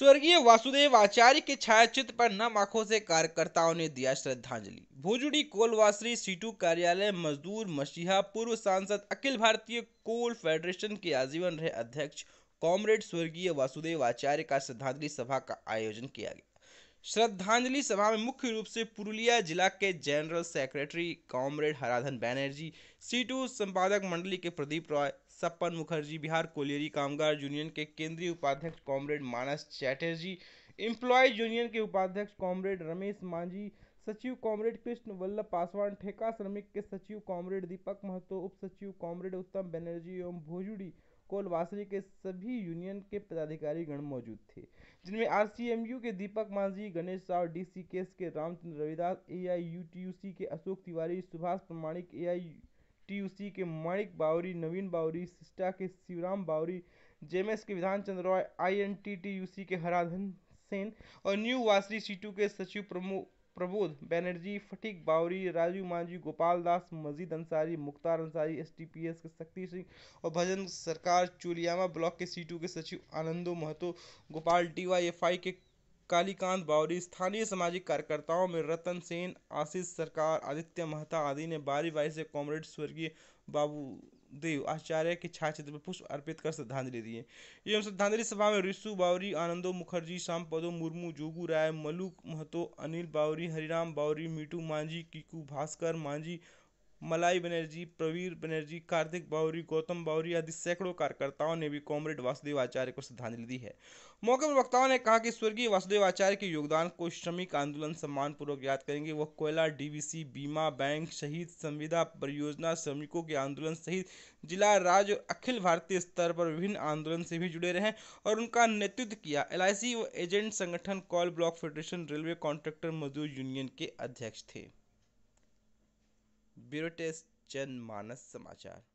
स्वर्गीय वासुदेव आचार्य के छायाचित्र पर नम आंखों से कार्यकर्ताओं ने दिया श्रद्धांजलि भोजुड़ी कोलवासरी सीटू कार्यालय मजदूर मसीहा पूर्व सांसद अखिल भारतीय कोल फेडरेशन के आजीवन रहे अध्यक्ष कॉमरेड स्वर्गीय वासुदेव आचार्य का श्रद्धांजलि सभा का आयोजन किया गया श्रद्धांजलि सभा में मुख्य रूप से पुरुलिया जिला के general secretary comrade Haradhan Banerjee CITU संपादक मंडली के प्रदीप रॉय सपन मुखर्जी बिहार कोलियरी कामगार यूनियन के केंद्रीय उपाध्यक्ष comrade Manas Chatterjee employees union के उपाध्यक्ष कॉमरेड रमेश मांझी सचिव कॉमरेड कृष्ण वल्लभ पासवान ठेका श्रमिक के सचिव कॉमरेड दीपक महतो उप सचिव कॉमरेड उत्तम बनर्जी एवं भोजुड़ी कोलवासरी के सभी यूनियन के पदाधिकारी गण मौजूद थे जिनमें R K Deepak Manjhi Ganesh Sao D C के एस के रामचंद्र रविदास एआईयूटीयूसी के अशोक तिवारी सुभाष प्रमाणिक एआईटीयूसी के माणिक बावरी नवीन बावरी सिस्टा के शिवराम बावरी जेएमएस के विधान चंद्र रॉय आई के हराधन सेन और न्यू वासरी सीटू के सचिव प्रमुख Prabodh Banerjee Phatik Bauri Raju Manjhi Gopal Das Majeed Ansari Mukhtar Ansari S T S के शक्ति सिंह और भजन सरकार चुलियामा ब्लॉक के टू के सचिव आनंदो महतो गोपाल एफ आई के कालीकांत बावरी स्थानीय सामाजिक कार्यकर्ताओं में रतन सेन आशीष सरकार आदित्य महता आदि ने बारी बारी से कॉमरेड स्वर्गीय बाबू देव आचार्य के छायाचित्र पर पुष्प अर्पित कर श्रद्धांजलि दिए एवं श्रद्धांजलि सभा में ऋषु बावरी आनंदो मुखर्जी श्याम पदो मुर्मू जोगू राय मलुक महतो अनिल बावरी हरिराम बावरी मीटू मांझी कीकू भास्कर मांझी मलाई बनर्जी प्रवीर बनर्जी कार्तिक बावरी गौतम बावरी आदि सैकड़ों कार्यकर्ताओं ने भी कॉमरेड वासुदेव आचार्य को श्रद्धांजलि दी है मौके पर वक्ताओं ने कहा कि स्वर्गीय वासुदेव आचार्य के योगदान को श्रमिक आंदोलन सम्मानपूर्वक याद करेंगे वह कोयला डीवीसी बीमा बैंक शहीद संविदा परियोजना श्रमिकों के आंदोलन सहित जिला राज्य अखिल भारतीय स्तर पर विभिन्न आंदोलन से भी जुड़े रहे और उनका नेतृत्व किया एल व एजेंट संगठन call block federation railway contractor मजदूर यूनियन के अध्यक्ष थे ब्यूरो टेस्ट जनमानस समाचार